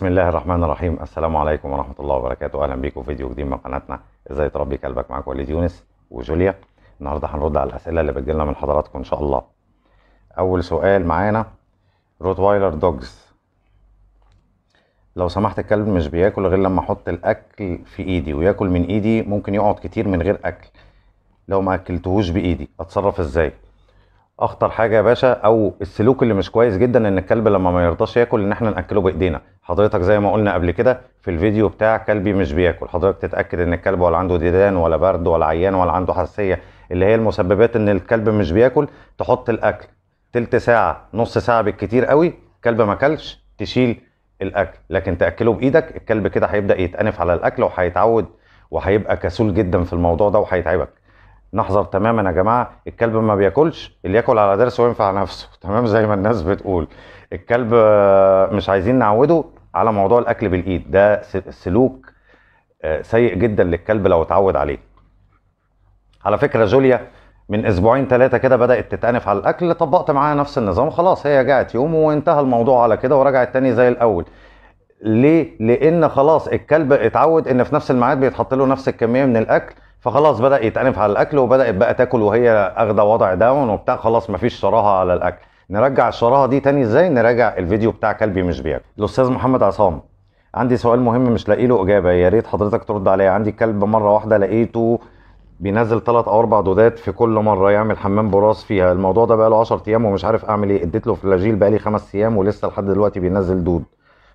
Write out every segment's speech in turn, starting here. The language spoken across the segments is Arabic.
بسم الله الرحمن الرحيم السلام عليكم ورحمه الله وبركاته اهلا بيكم في فيديو جديد من قناتنا ازاي تربي كلبك معاك وليد يونس وجوليا النهارده هنرد على الاسئله اللي بتجيلنا من حضراتكم ان شاء الله اول سؤال معانا روت وايلر دوجز لو سمحت الكلب مش بياكل غير لما احط الاكل في ايدي وياكل من ايدي ممكن يقعد كتير من غير اكل لو ما اكلتهوش بايدي اتصرف ازاي اخطر حاجه يا باشا او السلوك اللي مش كويس جدا ان الكلب لما ما يرضاش ياكل ان احنا ناكله بايدينا حضرتك زي ما قلنا قبل كده في الفيديو بتاع كلبي مش بياكل حضرتك تتاكد ان الكلب ولا عنده ديدان ولا برد ولا عيان ولا عنده حساسيه اللي هي المسببات ان الكلب مش بياكل تحط الاكل تلت ساعه نص ساعه بالكتير قوي كلب ما اكلش تشيل الاكل لكن تاكله بايدك الكلب كده هيبدا يتانف على الاكل وهيتعود وهيبقى كسول جدا في الموضوع ده وهيتعبك نحذر تماما يا جماعه الكلب ما بياكلش اللي ياكل على ضرسه وينفع نفسه تمام زي ما الناس بتقول الكلب آه، مش عايزين نعوده على موضوع الاكل بالايد ده سلوك آه، سيء جدا للكلب لو اتعود عليه على فكره جوليا من اسبوعين ثلاثه كده بدات تتانف على الاكل طبقت معاها نفس النظام خلاص هي جعت يوم وانتهى الموضوع على كده ورجعت تاني زي الاول ليه لان خلاص الكلب اتعود ان في نفس الميعاد بيتحط له نفس الكميه من الاكل فخلاص بدا يتعنف على الاكل وبدات بقى تاكل وهي اخده وضع داون وبتاع خلاص مفيش شراهه على الاكل نرجع الشراهه دي تاني ازاي نراجع الفيديو بتاع كلبي مش بياكل الاستاذ محمد عصام عندي سؤال مهم مش لاقي له اجابه يا ريت حضرتك ترد عليا عندي كلب مره واحده لقيته بينزل ثلاث او اربع دودات في كل مره يعمل حمام براس فيها الموضوع ده بقى له 10 ايام ومش عارف اعمل ايه اديت له فلاجيل بقى لي خمس ايام ولسه لحد دلوقتي بينزل دود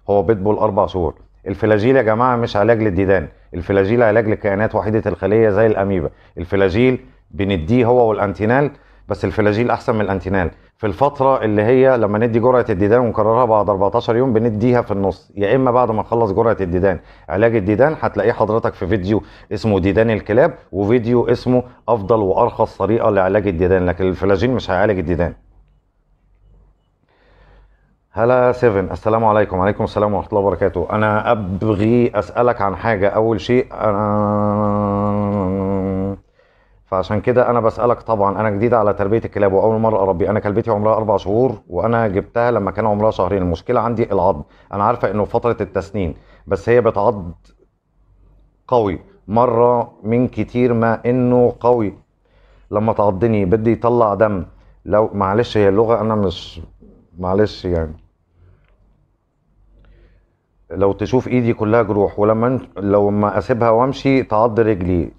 هو بيتبول اربع شهور الفلاجيل يا جماعه مش علاج للديدان الفلاجيل علاج لكائنات وحيده الخليه زي الاميبا الفلاجيل بنديه هو والانتينال بس الفلاجيل احسن من الانتينال في الفتره اللي هي لما ندي جرعه الديدان ونكررها بعد 14 يوم بنديها في النص يا اما بعد ما نخلص جرعه الديدان علاج الديدان هتلاقيه حضرتك في فيديو اسمه ديدان الكلاب وفيديو اسمه افضل وارخص طريقه لعلاج الديدان لكن الفلاجيل مش هيعالج الديدان هلا سيفن السلام عليكم وعليكم السلام ورحمه الله وبركاته انا ابغي اسالك عن حاجه اول شيء انا فعشان كده انا بسالك طبعا انا جديد على تربيه الكلاب واول مره اربي انا كلبتي عمرها اربع شهور وانا جبتها لما كان عمرها شهرين المشكله عندي العض انا عارفه انه فتره التسنين بس هي بتعض قوي مره من كتير ما انه قوي لما تعضني بدي يطلع دم لو معلش هي اللغه انا مش معلش يعني لو تشوف ايدي كلها جروح ولما لو ما اسيبها وامشي تعض رجلي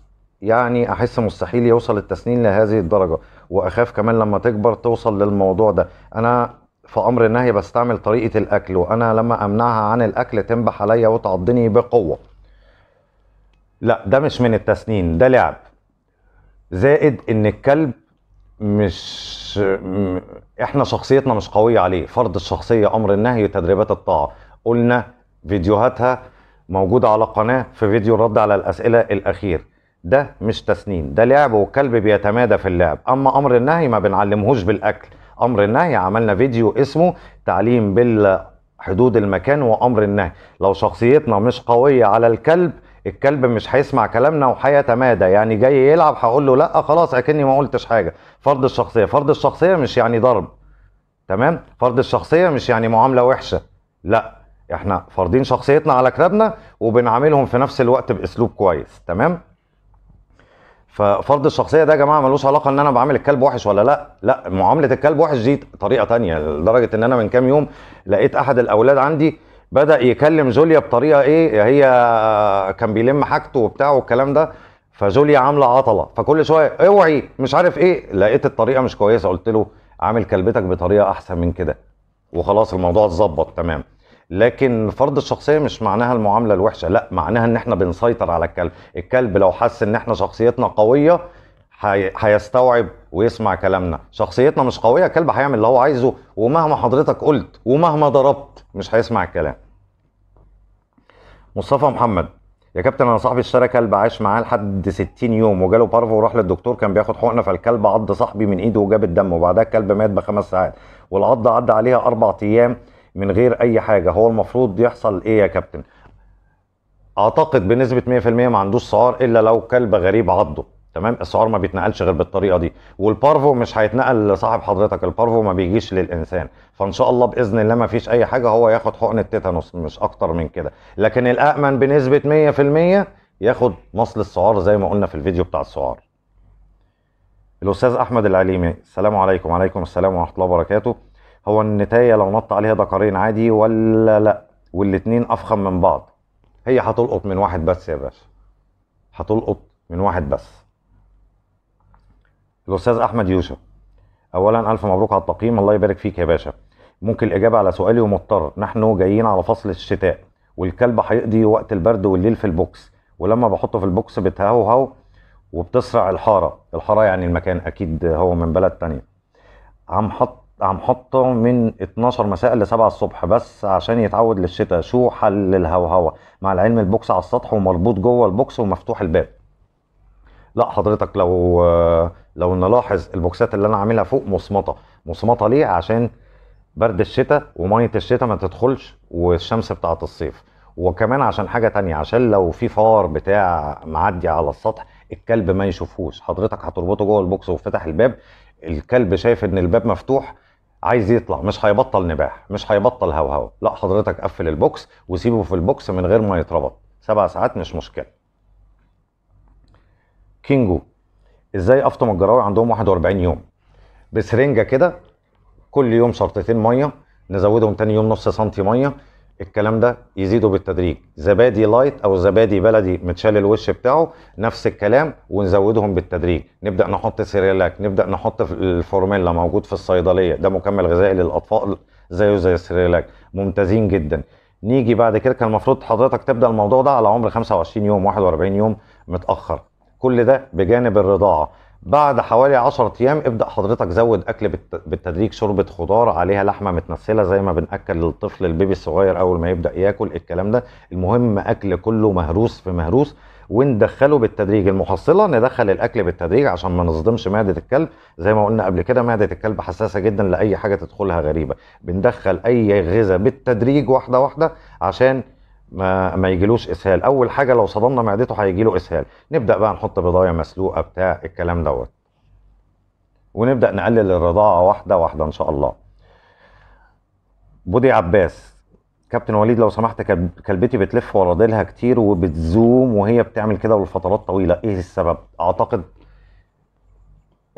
يعني احس مستحيل يوصل التسنين لهذه الدرجه واخاف كمان لما تكبر توصل للموضوع ده انا في امر النهي بستعمل طريقه الاكل وانا لما امنعها عن الاكل تنبح عليا وتعضني بقوه لا ده مش من التسنين ده لعب زائد ان الكلب مش احنا شخصيتنا مش قويه عليه فرض الشخصيه امر النهي وتدريبات الطاعه قلنا فيديوهاتها موجودة على قناة في فيديو رد على الأسئلة الأخير ده مش تسنين ده لعب والكلب بيتمادى في اللعب أما أمر النهي ما بنعلمهوش بالأكل أمر النهي عملنا فيديو اسمه تعليم بالحدود المكان وأمر النهي لو شخصيتنا مش قوية على الكلب الكلب مش هيسمع كلامنا وهيتمادى يعني جاي يلعب هقول له لا خلاص اكني ما قلتش حاجه فرض الشخصيه فرض الشخصيه مش يعني ضرب تمام فرض الشخصيه مش يعني معامله وحشه لا احنا فارضين شخصيتنا على كتابنا وبنعاملهم في نفس الوقت باسلوب كويس تمام ففرض الشخصيه ده يا جماعه ملوش علاقه ان انا بعامل الكلب وحش ولا لا لا معامله الكلب وحش دي طريقه تانية لدرجه ان انا من كام يوم لقيت احد الاولاد عندي بدا يكلم جوليا بطريقه ايه هي كان بيلم حاجته وبتاع والكلام ده فجوليا عامله عطله فكل شويه اوعي مش عارف ايه لقيت الطريقه مش كويسه قلت له عامل كلبتك بطريقه احسن من كده وخلاص الموضوع اتظبط تمام لكن فرض الشخصيه مش معناها المعامله الوحشه لا معناها ان احنا بنسيطر على الكلب الكلب لو حس ان احنا شخصيتنا قويه هيستوعب ويسمع كلامنا شخصيتنا مش قويه الكلب هيعمل اللي هو عايزه ومهما حضرتك قلت ومهما ضربت مش هيسمع الكلام مصطفى محمد يا كابتن انا صاحبي اشترى كلب عاش معاه لحد 60 يوم وجاله بارفو وراح للدكتور كان بياخد حقنه فالكلب عض صاحبي من ايده وجاب الدم وبعدها الكلب مات بخمس ساعات والعض عدى عليها اربع ايام من غير اي حاجه هو المفروض يحصل ايه يا كابتن اعتقد بنسبه 100% ما عندوش سعار الا لو كلب غريب عضه تمام السعار ما بيتنقلش غير بالطريقه دي والبارفو مش هيتنقل لصاحب حضرتك البارفو ما بيجيش للانسان فان شاء الله باذن الله ما فيش اي حاجه هو ياخد حقن التيتانوس مش اكتر من كده لكن الامن بنسبه 100% ياخد مصل السعار زي ما قلنا في الفيديو بتاع السعار الاستاذ احمد العليمي السلام عليكم وعليكم السلام ورحمه الله وبركاته هو النتايه لو نط عليها دكرين عادي ولا لا والاتنين افخم من بعض هي هتلقط من واحد بس يا باشا هتلقط من واحد بس الاستاذ احمد يوسف اولا الف مبروك على التقييم الله يبارك فيك يا باشا ممكن الاجابه على سؤالي ومضطر نحن جايين على فصل الشتاء والكلب هيقضي وقت البرد والليل في البوكس ولما بحطه في البوكس بتهوهو وبتسرع الحاره الحاره يعني المكان اكيد هو من بلد تانية عم حط هنحطه من 12 مساء ل 7 الصبح بس عشان يتعود للشتاء شو حل الهوهوه مع العلم البوكس على السطح ومربوط جوه البوكس ومفتوح الباب لا حضرتك لو لو نلاحظ البوكسات اللي انا عاملها فوق مصمطه مصمطه ليه عشان برد الشتاء وميه الشتاء ما تدخلش والشمس بتاعه الصيف وكمان عشان حاجه تانية عشان لو في فار بتاع معدي على السطح الكلب ما يشوفهوش حضرتك هتربطه جوه البوكس وفتح الباب الكلب شايف ان الباب مفتوح عايز يطلع مش هيبطل نباح مش هيبطل هوهو لا حضرتك قفل البوكس وسيبه في البوكس من غير ما يتربط سبع ساعات مش مشكله كينجو ازاي افطم الجراوي عندهم 41 يوم بسرنجه كده كل يوم شرطتين ميه نزودهم تاني يوم نص سنتي ميه الكلام ده يزيده بالتدريج زبادي لايت او زبادي بلدي متشال الوش بتاعه نفس الكلام ونزودهم بالتدريج نبدا نحط سيريلاك نبدا نحط الفورميلا موجود في الصيدليه ده مكمل غذائي للاطفال زيه زي السيريلاك ممتازين جدا نيجي بعد كده كان المفروض حضرتك تبدا الموضوع ده على عمر 25 يوم 41 يوم متاخر كل ده بجانب الرضاعه بعد حوالي 10 ايام ابدا حضرتك زود اكل بالتدريج شوربه خضار عليها لحمه متنسله زي ما بناكل للطفل البيبي الصغير اول ما يبدا ياكل الكلام ده المهم اكل كله مهروس في مهروس وندخله بالتدريج المحصله ندخل الاكل بالتدريج عشان ما نصدمش معده الكلب زي ما قلنا قبل كده معده الكلب حساسه جدا لاي حاجه تدخلها غريبه بندخل اي غذاء بالتدريج واحده واحده عشان ما ما يجيلوش اسهال اول حاجه لو صدمنا معدته هيجي له اسهال نبدا بقى نحط بضايه مسلوقه بتاع الكلام دوت ونبدا نقلل الرضاعه واحده واحده ان شاء الله بودي عباس كابتن وليد لو سمحت كلبتي بتلف ورا ديلها كتير وبتزوم وهي بتعمل كده ولفترات طويله ايه السبب اعتقد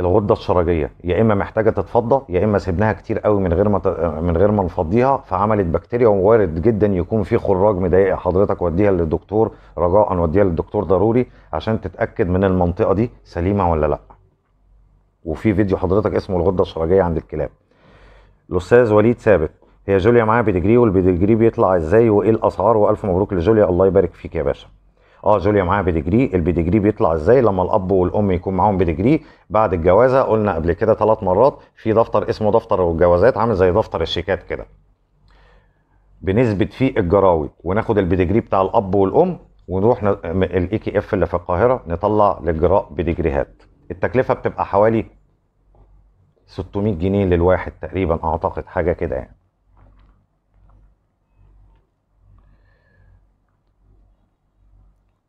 الغده الشرجيه يا اما محتاجه تتفضى يا اما سيبناها كتير قوي من غير ما ت... من غير ما نفضيها فعملت بكتيريا ووارد جدا يكون في خراج مضايق حضرتك وديها للدكتور رجاء وديها للدكتور ضروري عشان تتاكد من المنطقه دي سليمه ولا لا وفي فيديو حضرتك اسمه الغده الشرجيه عند الكلاب الاستاذ وليد ثابت هي جوليا معاها بيدجري والبيدجري بيطلع ازاي وايه الاسعار والف مبروك لجوليا الله يبارك فيك يا باشا اه جوليا معاها بيدجري البيدجري بيطلع ازاي لما الاب والام يكون معاهم بيدجري بعد الجوازه قلنا قبل كده ثلاث مرات في دفتر اسمه دفتر الجوازات عامل زي دفتر الشيكات كده بنثبت فيه الجراوي وناخد البيدجري بتاع الاب والام ونروح الاي كي اف اللي في القاهره نطلع للجراء بيدجريهات التكلفه بتبقى حوالي 600 جنيه للواحد تقريبا اعتقد حاجه كده يعني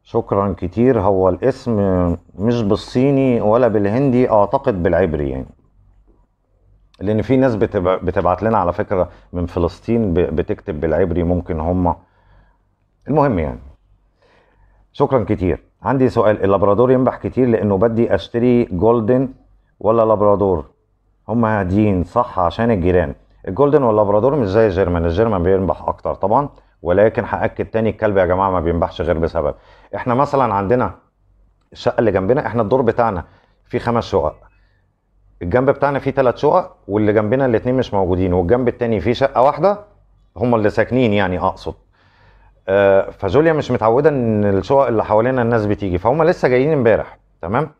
شكرا كتير هو الاسم مش بالصيني ولا بالهندي اعتقد بالعبري يعني لان في ناس بتبعت لنا على فكره من فلسطين بتكتب بالعبري ممكن هم المهم يعني شكرا كتير عندي سؤال اللابرادور ينبح كتير لانه بدي اشتري جولدن ولا لابرادور هم هاديين صح عشان الجيران الجولدن واللابرادور مش زي الجيرمان الجيرمان بينبح اكتر طبعا ولكن هاكد تاني الكلب يا جماعه ما بينبحش غير بسبب احنا مثلا عندنا الشقه اللي جنبنا احنا الدور بتاعنا فيه خمس شقق الجنب بتاعنا فيه ثلاث شقق واللي جنبنا الاثنين مش موجودين والجنب التاني فيه شقه واحده هم اللي ساكنين يعني اقصد آه، فجوليا مش متعوده ان الشقق اللي حوالينا الناس بتيجي فهم لسه جايين امبارح تمام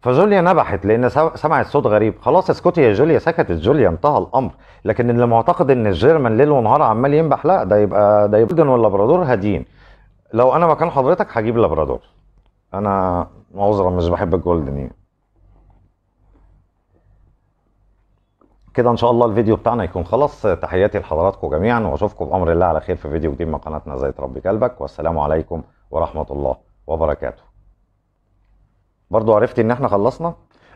فجوليا نبحت لان سمعت صوت غريب خلاص اسكتي يا جوليا سكتت جوليا انتهى الامر لكن اللي معتقد ان الجيرمان ليل ونهار عمال ينبح لا ده يبقى ده يبقى واللابرادور هادين لو انا مكان حضرتك هجيب لابرادور انا معذرة مش بحب الجولدن يعني كده ان شاء الله الفيديو بتاعنا يكون خلص تحياتي لحضراتكم جميعا واشوفكم بامر الله على خير في فيديو جديد من قناتنا زي تربي كلبك والسلام عليكم ورحمه الله وبركاته برضو عرفت ان احنا خلصنا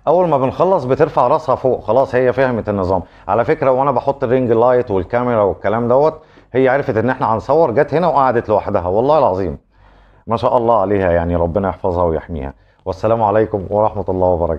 اول ما بنخلص بترفع راسها فوق خلاص هي فهمت النظام على فكره وانا بحط الرينج لايت والكاميرا والكلام دوت هي عرفت ان احنا هنصور جت هنا وقعدت لوحدها والله العظيم ما شاء الله عليها يعني ربنا يحفظها ويحميها والسلام عليكم ورحمه الله وبركاته